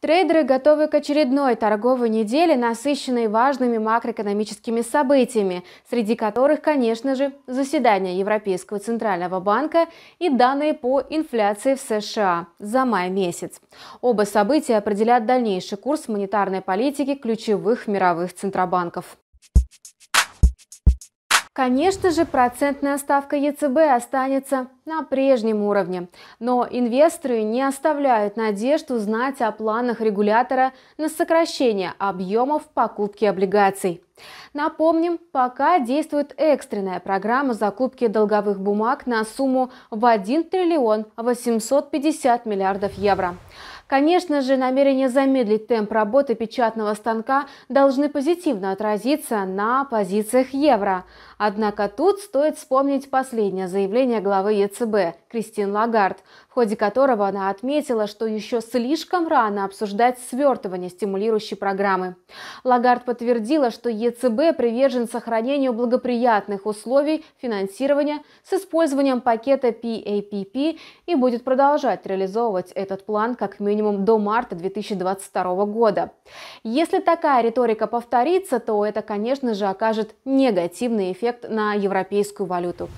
Трейдеры готовы к очередной торговой неделе, насыщенной важными макроэкономическими событиями, среди которых, конечно же, заседание Европейского Центрального банка и данные по инфляции в США за май месяц. Оба события определят дальнейший курс монетарной политики ключевых мировых центробанков. Конечно же, процентная ставка ЕЦБ останется на прежнем уровне, но инвесторы не оставляют надежд узнать о планах регулятора на сокращение объемов покупки облигаций. Напомним, пока действует экстренная программа закупки долговых бумаг на сумму в 1 триллион 850 миллиардов евро. Конечно же, намерение замедлить темп работы печатного станка должны позитивно отразиться на позициях евро. Однако тут стоит вспомнить последнее заявление главы ЕЦБ Кристин Лагард, ходе которого она отметила, что еще слишком рано обсуждать свертывание стимулирующей программы. Лагард подтвердила, что ЕЦБ привержен сохранению благоприятных условий финансирования с использованием пакета PAPP и будет продолжать реализовывать этот план как минимум до марта 2022 года. Если такая риторика повторится, то это, конечно же, окажет негативный эффект на европейскую валюту.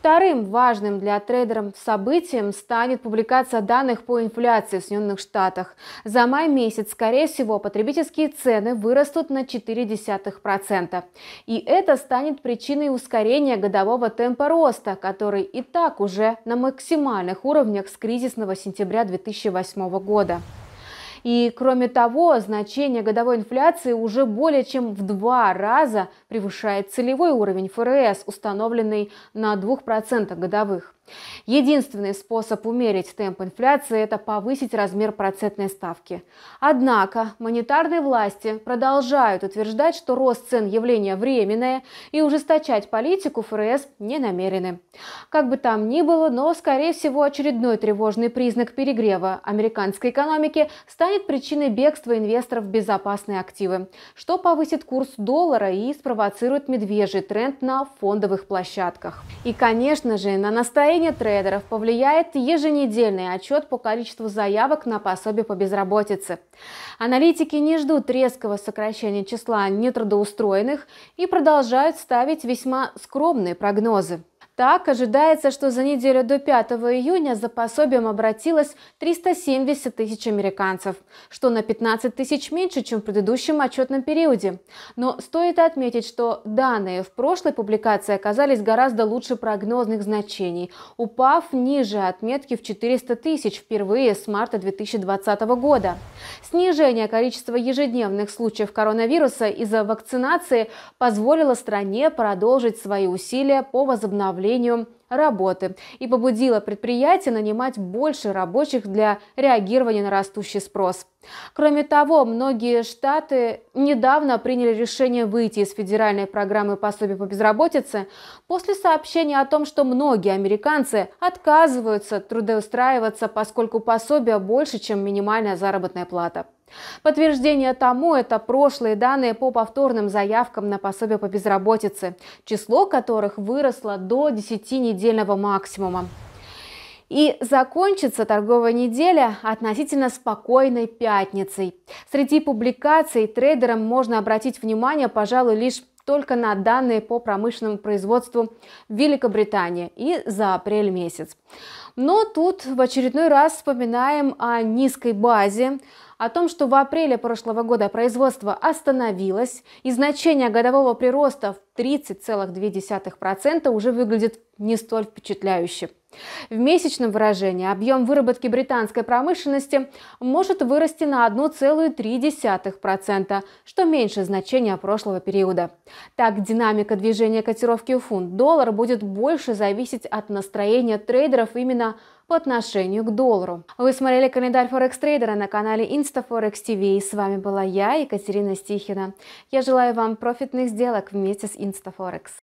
Вторым важным для трейдеров событием станет публикация данных по инфляции в Соединенных Штатах. За май месяц, скорее всего, потребительские цены вырастут на 0,4%. И это станет причиной ускорения годового темпа роста, который и так уже на максимальных уровнях с кризисного сентября 2008 года. И кроме того, значение годовой инфляции уже более чем в два раза превышает целевой уровень ФРС, установленный на 2% годовых. Единственный способ умерить темп инфляции – это повысить размер процентной ставки. Однако монетарные власти продолжают утверждать, что рост цен явление временное и ужесточать политику ФРС не намерены. Как бы там ни было, но, скорее всего, очередной тревожный признак перегрева американской экономики станет причиной бегства инвесторов в безопасные активы, что повысит курс доллара и спровоцирует медвежий тренд на фондовых площадках. И, конечно же, на настоящий настроение трейдеров повлияет еженедельный отчет по количеству заявок на пособие по безработице. Аналитики не ждут резкого сокращения числа нетрудоустроенных и продолжают ставить весьма скромные прогнозы. Так, ожидается, что за неделю до 5 июня за пособием обратилось 370 тысяч американцев, что на 15 тысяч меньше, чем в предыдущем отчетном периоде. Но стоит отметить, что данные в прошлой публикации оказались гораздо лучше прогнозных значений, упав ниже отметки в 400 тысяч впервые с марта 2020 года. Снижение количества ежедневных случаев коронавируса из-за вакцинации позволило стране продолжить свои усилия по возобновлению сожалению, работы и побудило предприятие нанимать больше рабочих для реагирования на растущий спрос. Кроме того, многие штаты недавно приняли решение выйти из федеральной программы пособий по безработице после сообщения о том, что многие американцы отказываются трудоустраиваться, поскольку пособие больше, чем минимальная заработная плата. Подтверждение тому – это прошлые данные по повторным заявкам на пособие по безработице, число которых выросло до 10 недель недельного максимума. И закончится торговая неделя относительно спокойной пятницей. Среди публикаций трейдерам можно обратить внимание, пожалуй, лишь только на данные по промышленному производству в Великобритании и за апрель месяц. Но тут в очередной раз вспоминаем о низкой базе, о том, что в апреле прошлого года производство остановилось, и значение годового прироста в 30,2% уже выглядит не столь впечатляюще. В месячном выражении объем выработки британской промышленности может вырасти на 1,3%, что меньше значения прошлого периода. Так, динамика движения котировки фунт-доллар будет больше зависеть от настроения трейдеров именно по отношению к доллару. Вы смотрели календарь Форекс Трейдера на канале InstaForex TV. И с вами была я, Екатерина Стихина. Я желаю вам профитных сделок вместе с InstaForex.